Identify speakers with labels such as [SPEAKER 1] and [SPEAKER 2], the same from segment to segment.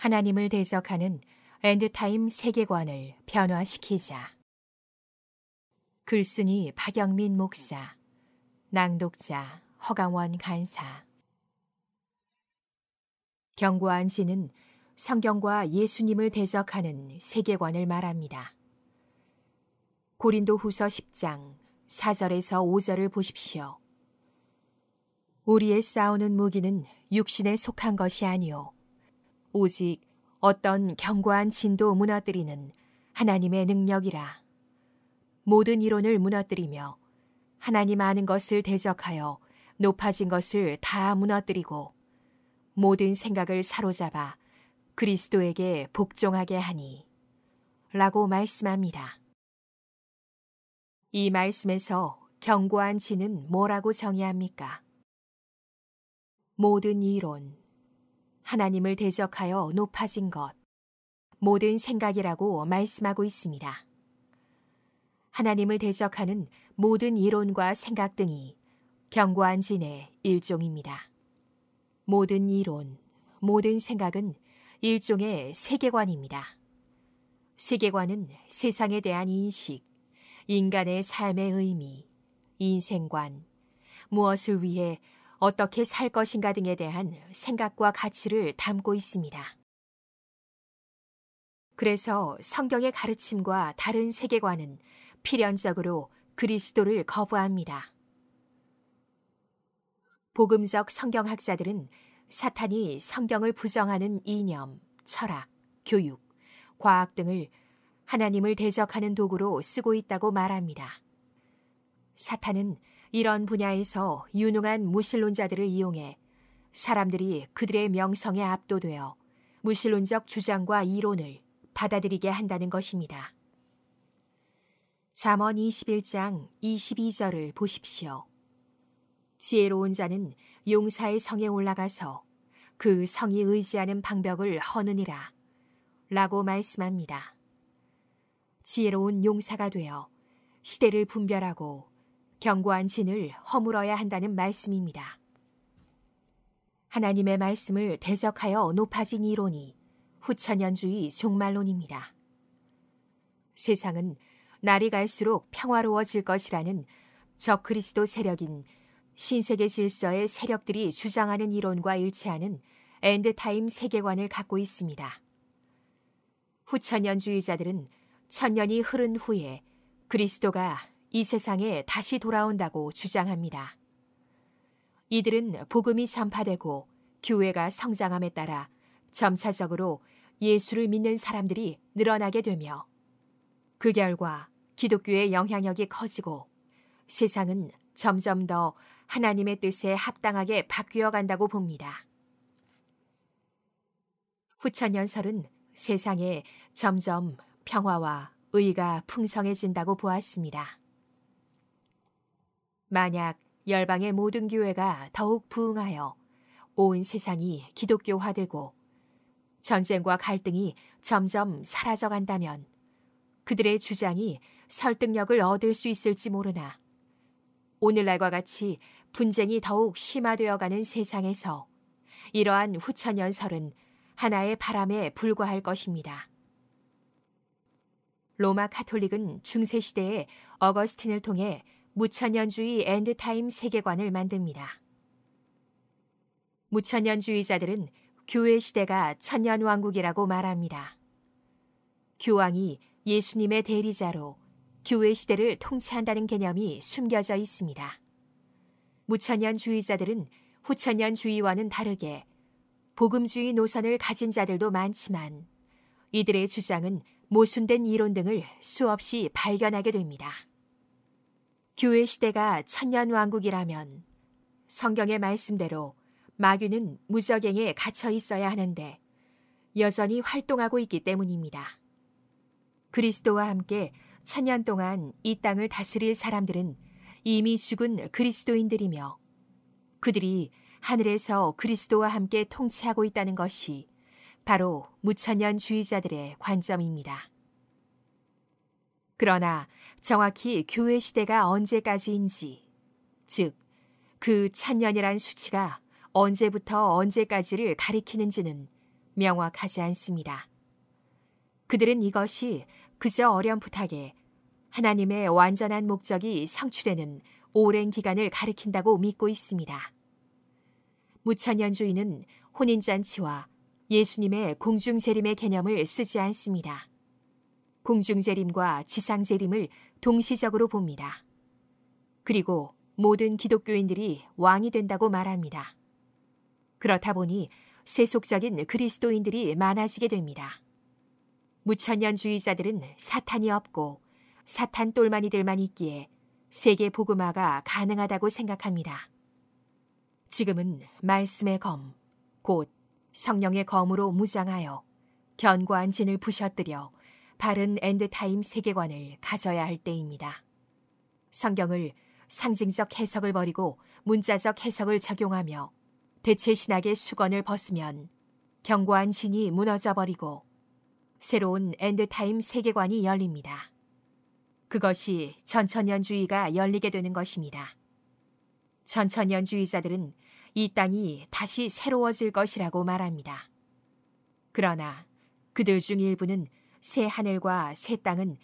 [SPEAKER 1] 하나님을 대적하는 엔드타임 세계관을 변화시키자. 글쓴이 박영민 목사, 낭독자 허강원 간사. 경고한 시는 성경과 예수님을 대적하는 세계관을 말합니다. 고린도 후서 10장 4절에서 5절을 보십시오. 우리의 싸우는 무기는 육신에 속한 것이 아니요. 오직 어떤 견고한 진도 무너뜨리는 하나님의 능력이라. 모든 이론을 무너뜨리며 하나님 아는 것을 대적하여 높아진 것을 다 무너뜨리고 모든 생각을 사로잡아 그리스도에게 복종하게 하니 라고 말씀합니다. 이 말씀에서 견고한 진은 뭐라고 정의합니까? 모든 이론, 하나님을 대적하여 높아진 것, 모든 생각이라고 말씀하고 있습니다. 하나님을 대적하는 모든 이론과 생각 등이 견고한 진의 일종입니다. 모든 이론, 모든 생각은 일종의 세계관입니다. 세계관은 세상에 대한 인식, 인간의 삶의 의미, 인생관, 무엇을 위해 어떻게 살 것인가 등에 대한 생각과 가치를 담고 있습니다. 그래서 성경의 가르침과 다른 세계관은 필연적으로 그리스도를 거부합니다. 복음적 성경학자들은 사탄이 성경을 부정하는 이념, 철학, 교육, 과학 등을 하나님을 대적하는 도구로 쓰고 있다고 말합니다. 사탄은 이런 분야에서 유능한 무신론자들을 이용해 사람들이 그들의 명성에 압도되어 무신론적 주장과 이론을 받아들이게 한다는 것입니다. 잠언 21장 22절을 보십시오. 지혜로운 자는 용사의 성에 올라가서 그 성이 의지하는 방벽을 허느니라 라고 말씀합니다. 지혜로운 용사가 되어 시대를 분별하고 견고한 진을 허물어야 한다는 말씀입니다. 하나님의 말씀을 대적하여 높아진 이론이 후천연주의 종말론입니다. 세상은 날이 갈수록 평화로워질 것이라는 적그리스도 세력인 신세계 질서의 세력들이 주장하는 이론과 일치하는 엔드타임 세계관을 갖고 있습니다. 후천연주의자들은 천년이 흐른 후에 그리스도가 이 세상에 다시 돌아온다고 주장합니다. 이들은 복음이 전파되고 교회가 성장함에 따라 점차적으로 예수를 믿는 사람들이 늘어나게 되며 그 결과 기독교의 영향력이 커지고 세상은 점점 더 하나님의 뜻에 합당하게 바뀌어 간다고 봅니다. 후천연설은 세상에 점점 평화와 의가 풍성해진다고 보았습니다. 만약 열방의 모든 교회가 더욱 부흥하여 온 세상이 기독교화되고 전쟁과 갈등이 점점 사라져간다면 그들의 주장이 설득력을 얻을 수 있을지 모르나 오늘날과 같이 분쟁이 더욱 심화되어가는 세상에서 이러한 후천연설은 하나의 바람에 불과할 것입니다. 로마 카톨릭은 중세시대에 어거스틴을 통해 무천년주의 엔드타임 세계관을 만듭니다. 무천년주의자들은 교회 시대가 천년왕국이라고 말합니다. 교황이 예수님의 대리자로 교회 시대를 통치한다는 개념이 숨겨져 있습니다. 무천년주의자들은 후천년주의와는 다르게 복음주의 노선을 가진 자들도 많지만 이들의 주장은 모순된 이론 등을 수없이 발견하게 됩니다. 교회 시대가 천년 왕국이라면 성경의 말씀대로 마귀는 무적행에 갇혀 있어야 하는데 여전히 활동하고 있기 때문입니다. 그리스도와 함께 천년 동안 이 땅을 다스릴 사람들은 이미 죽은 그리스도인들이며 그들이 하늘에서 그리스도와 함께 통치하고 있다는 것이 바로 무천년주의자들의 관점입니다. 그러나 정확히 교회 시대가 언제까지인지, 즉, 그천년이란 수치가 언제부터 언제까지를 가리키는지는 명확하지 않습니다. 그들은 이것이 그저 어렴풋하게 하나님의 완전한 목적이 성취되는 오랜 기간을 가리킨다고 믿고 있습니다. 무천년주의는 혼인잔치와 예수님의 공중재림의 개념을 쓰지 않습니다. 공중재림과 지상재림을 동시적으로 봅니다. 그리고 모든 기독교인들이 왕이 된다고 말합니다. 그렇다 보니 세속적인 그리스도인들이 많아지게 됩니다. 무천년주의자들은 사탄이 없고 사탄 똘마니들만 있기에 세계 복음화가 가능하다고 생각합니다. 지금은 말씀의 검, 곧 성령의 검으로 무장하여 견고한 진을 부셔뜨려 바른 엔드타임 세계관을 가져야 할 때입니다. 성경을 상징적 해석을 버리고 문자적 해석을 적용하며 대체 신학의 수건을 벗으면 견고한 신이 무너져 버리고 새로운 엔드타임 세계관이 열립니다. 그것이 전천연주의가 열리게 되는 것입니다. 전천연주의자들은 이 땅이 다시 새로워질 것이라고 말합니다. 그러나 그들 중 일부는 새 하늘과 새 땅은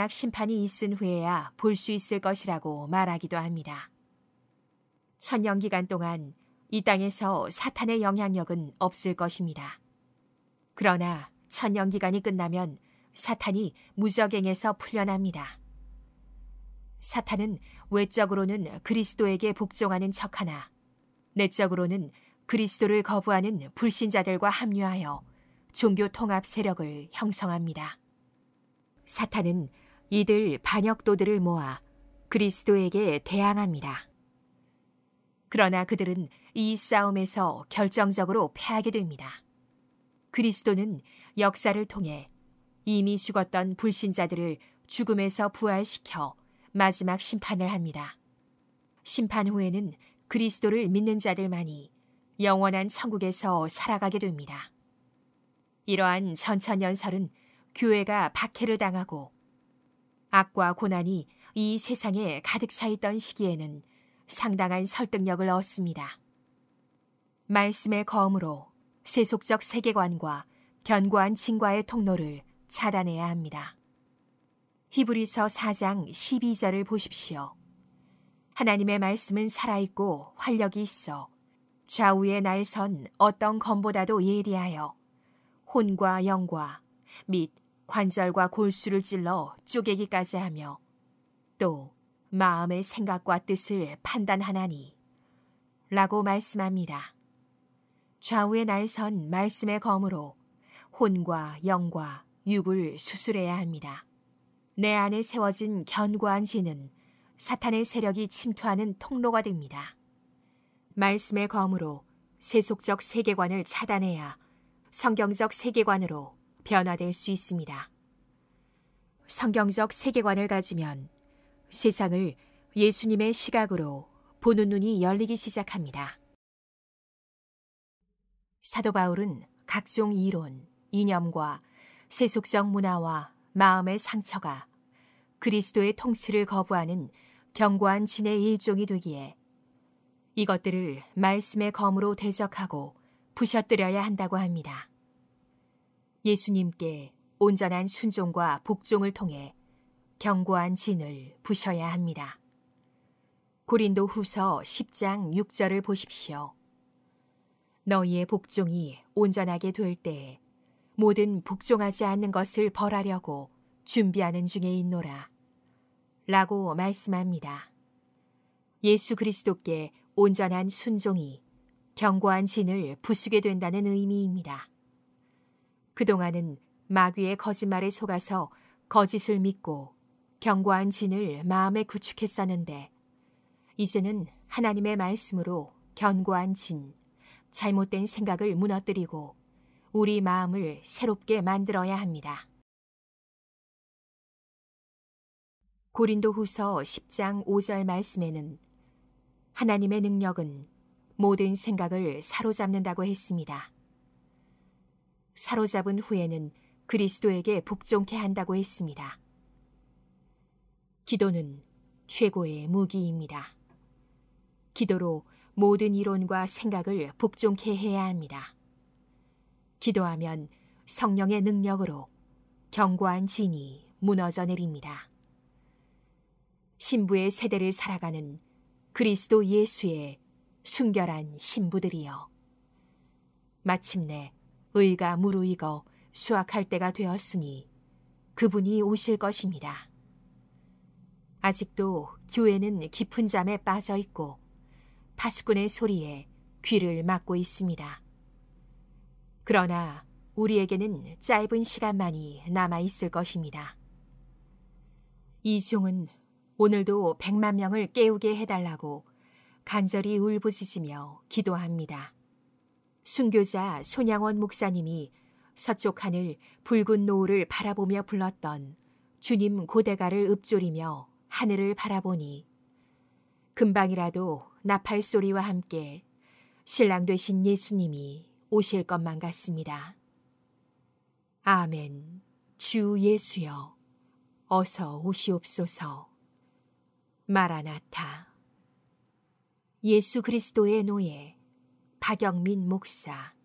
[SPEAKER 1] 마지막 심판이 있은 후에야 볼 수 있을 것이라고 말하기도 합니다. 천년 기간 동안 이 땅에서 사탄의 영향력은 없을 것입니다. 그러나 천년 기간이 끝나면 사탄이 무적행에서 풀려납니다. 사탄은 외적으로는 그리스도에게 복종하는 척하나 내적으로는 그리스도를 거부하는 불신자들과 합류하여 종교 통합 세력을 형성합니다. 사탄은 이들 반역도들을 모아 그리스도에게 대항합니다. 그러나 그들은 이 싸움에서 결정적으로 패하게 됩니다. 그리스도는 역사를 통해 이미 죽었던 불신자들을 죽음에서 부활시켜 마지막 심판을 합니다. 심판 후에는 그리스도를 믿는 자들만이 영원한 천국에서 살아가게 됩니다. 이러한 선천연설은 교회가 박해를 당하고 악과 고난이 이 세상에 가득 차 있던 시기에는 상당한 설득력을 얻습니다. 말씀의 검으로 세속적 세계관과 견고한 진과의 통로를 차단해야 합니다. 히브리서 4장 12절을 보십시오. 하나님의 말씀은 살아있고 활력이 있어 좌우의 날선 어떤 검보다도 예리하여 혼과 영과 및 관절과 골수를 찔러 쪼개기까지 하며 또 마음의 생각과 뜻을 판단하나니 라고 말씀합니다. 좌우의 날선 말씀의 검으로 혼과 영과 육을 수술해야 합니다. 내 안에 세워진 견고한 진은 사탄의 세력이 침투하는 통로가 됩니다. 말씀의 검으로 세속적 세계관을 차단해야 성경적 세계관으로 변화될 수 있습니다. 성경적 세계관을 가지면 세상을 예수님의 시각으로 보는 눈이 열리기 시작합니다. 사도 바울은 각종 이론, 이념과 세속적 문화와 마음의 상처가 그리스도의 통치를 거부하는 견고한 진의 일종이 되기에 이것들을 말씀의 검으로 대적하고 부셔뜨려야 한다고 합니다. 예수님께 온전한 순종과 복종을 통해 견고한 진을 부셔야 합니다. 고린도 후서 10장 6절을 보십시오. 너희의 복종이 온전하게 될 때에 모든 복종하지 않는 것을 벌하려고 준비하는 중에 있노라. 라고 말씀합니다. 예수 그리스도께 온전한 순종이 견고한 진을 부수게 된다는 의미입니다. 그동안은 마귀의 거짓말에 속아서 거짓을 믿고 견고한 진을 마음에 구축했었는데 이제는 하나님의 말씀으로 견고한 진, 잘못된 생각을 무너뜨리고 우리 마음을 새롭게 만들어야 합니다. 고린도 후서 10장 5절 말씀에는 하나님의 능력은 모든 생각을 사로잡는다고 했습니다. 사로잡은 후에는 그리스도에게 복종케 한다고 했습니다. 기도는 최고의 무기입니다. 기도로 모든 이론과 생각을 복종케 해야 합니다. 기도하면 성령의 능력으로 견고한 진이 무너져 내립니다. 신부의 세대를 살아가는 그리스도 예수의 순결한 신부들이여. 마침내 의가 무르익어 수확할 때가 되었으니 그분이 오실 것입니다. 아직도 교회는 깊은 잠에 빠져 있고 파수꾼의 소리에 귀를 막고 있습니다. 그러나 우리에게는 짧은 시간만이 남아 있을 것입니다. 이종은 오늘도 백만 명을 깨우게 해달라고 간절히 울부짖으며 기도합니다. 순교자 손양원 목사님이 서쪽 하늘 붉은 노을을 바라보며 불렀던 주님 고대가를 읊조리며 하늘을 바라보니 금방이라도 나팔 소리와 함께 신랑 되신 예수님이 오실 것만 같습니다. 아멘. 주 예수여, 어서 오시옵소서. 마라나타. 예수 그리스도의 노예 박영민 목사